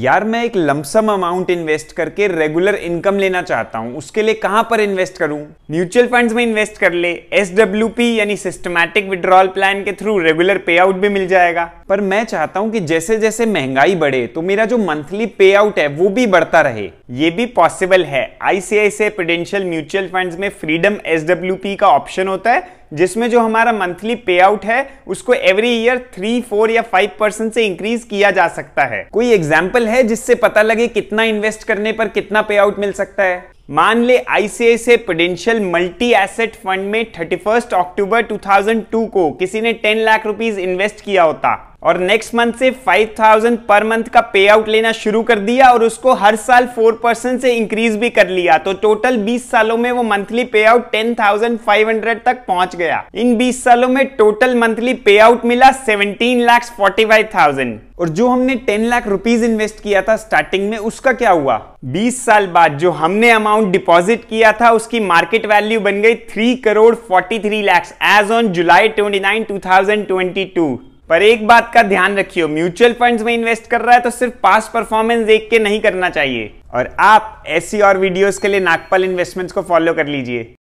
यार मैं एक लमसम अमाउंट इन्वेस्ट करके रेगुलर इनकम लेना चाहता हूँ उसके लिए कहाँ पर इन्वेस्ट करूँ म्यूचुअल फंड्स में इन्वेस्ट कर ले एस यानी सिस्टमैटिक विड्रॉल प्लान के थ्रू रेगुलर पे आउट भी मिल जाएगा पर मैं चाहता हूं कि जैसे जैसे महंगाई बढ़े तो मेरा जो मंथली पे आउट है वो भी बढ़ता रहे ये भी पॉसिबल है आईसीआईसीआई प्रोडेंशियल म्यूचुअल फंड्स में फ्रीडम एस का ऑप्शन होता है जिसमें जो हमारा मंथली पे आउट है उसको एवरी ईयर थ्री फोर या फाइव परसेंट से इंक्रीज किया जा सकता है कोई एग्जाम्पल है जिससे पता लगे कितना इन्वेस्ट करने पर कितना पे आउट मिल सकता है मान ले ICICI Prudential multi asset fund में 31 अक्टूबर 2002 को किसी ने 10 लाख रुपीस इन्वेस्ट किया होता और नेक्स्ट मंथ से 5000 पर मंथ का पे आउट लेना शुरू कर दिया और उसको हर साल 4 परसेंट से इंक्रीज भी कर लिया तो टोटल 20 सालों में वो मंथली पे आउट टेन तक पहुंच गया इन 20 सालों में टोटल मंथली पे आउट मिला सेवनटीन लाख फोर्टी और जो हमने 10 लाख रुपीज इन्वेस्ट किया था स्टार्टिंग में उसका क्या हुआ 20 साल बाद जो हमने अमाउंट डिपॉजिट किया था उसकी मार्केट वैल्यू बन गई three crore 43 lakh as on जुलाई ट्वेंटी 2022 पर एक बात का ध्यान रखियो म्यूचुअल फंड्स में इन्वेस्ट कर रहा है तो सिर्फ पास परफॉर्मेंस देख के नहीं करना चाहिए और आप ऐसी और वीडियोस के लिए नागपाल इन्वेस्टमेंट्स को फॉलो कर लीजिए